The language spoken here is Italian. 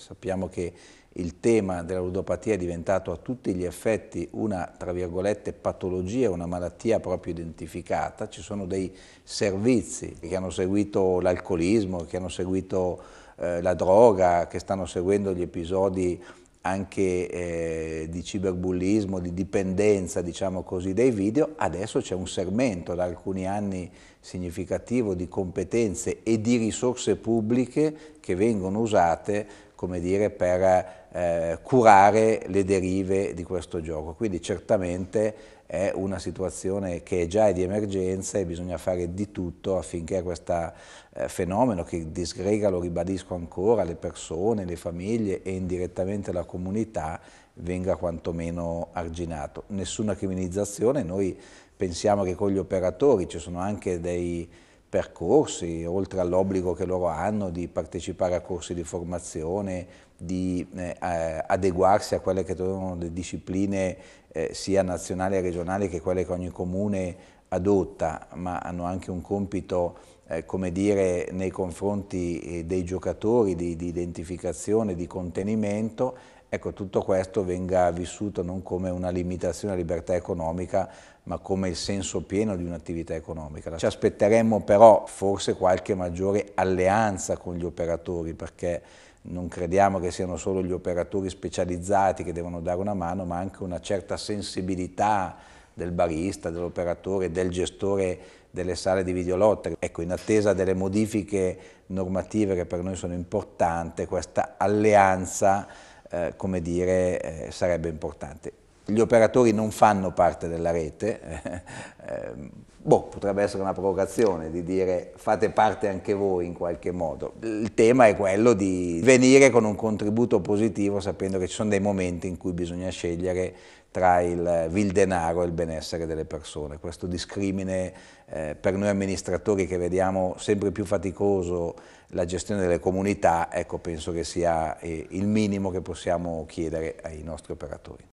Sappiamo che il tema della ludopatia è diventato a tutti gli effetti una, tra virgolette, patologia, una malattia proprio identificata. Ci sono dei servizi che hanno seguito l'alcolismo, che hanno seguito eh, la droga, che stanno seguendo gli episodi anche eh, di ciberbullismo, di dipendenza, diciamo così, dei video. Adesso c'è un segmento da alcuni anni significativo di competenze e di risorse pubbliche che vengono usate come dire, per eh, curare le derive di questo gioco. Quindi certamente è una situazione che già è di emergenza e bisogna fare di tutto affinché questo eh, fenomeno che disgrega, lo ribadisco ancora, le persone, le famiglie e indirettamente la comunità venga quantomeno arginato. Nessuna criminalizzazione, noi pensiamo che con gli operatori ci sono anche dei percorsi, oltre all'obbligo che loro hanno di partecipare a corsi di formazione, di eh, eh, adeguarsi a quelle che sono le discipline eh, sia nazionali e regionali che quelle che ogni comune adotta, ma hanno anche un compito eh, come dire, nei confronti eh, dei giocatori di, di identificazione, di contenimento Ecco, tutto questo venga vissuto non come una limitazione alla libertà economica, ma come il senso pieno di un'attività economica. Ci aspetteremmo però forse qualche maggiore alleanza con gli operatori, perché non crediamo che siano solo gli operatori specializzati che devono dare una mano, ma anche una certa sensibilità del barista, dell'operatore, del gestore delle sale di videolotte. Ecco, in attesa delle modifiche normative che per noi sono importanti, questa alleanza eh, come dire, eh, sarebbe importante gli operatori non fanno parte della rete, eh, eh, boh, potrebbe essere una provocazione di dire fate parte anche voi in qualche modo. Il tema è quello di venire con un contributo positivo sapendo che ci sono dei momenti in cui bisogna scegliere tra il vil eh, denaro e il benessere delle persone. Questo discrimine eh, per noi amministratori che vediamo sempre più faticoso la gestione delle comunità, ecco, penso che sia eh, il minimo che possiamo chiedere ai nostri operatori.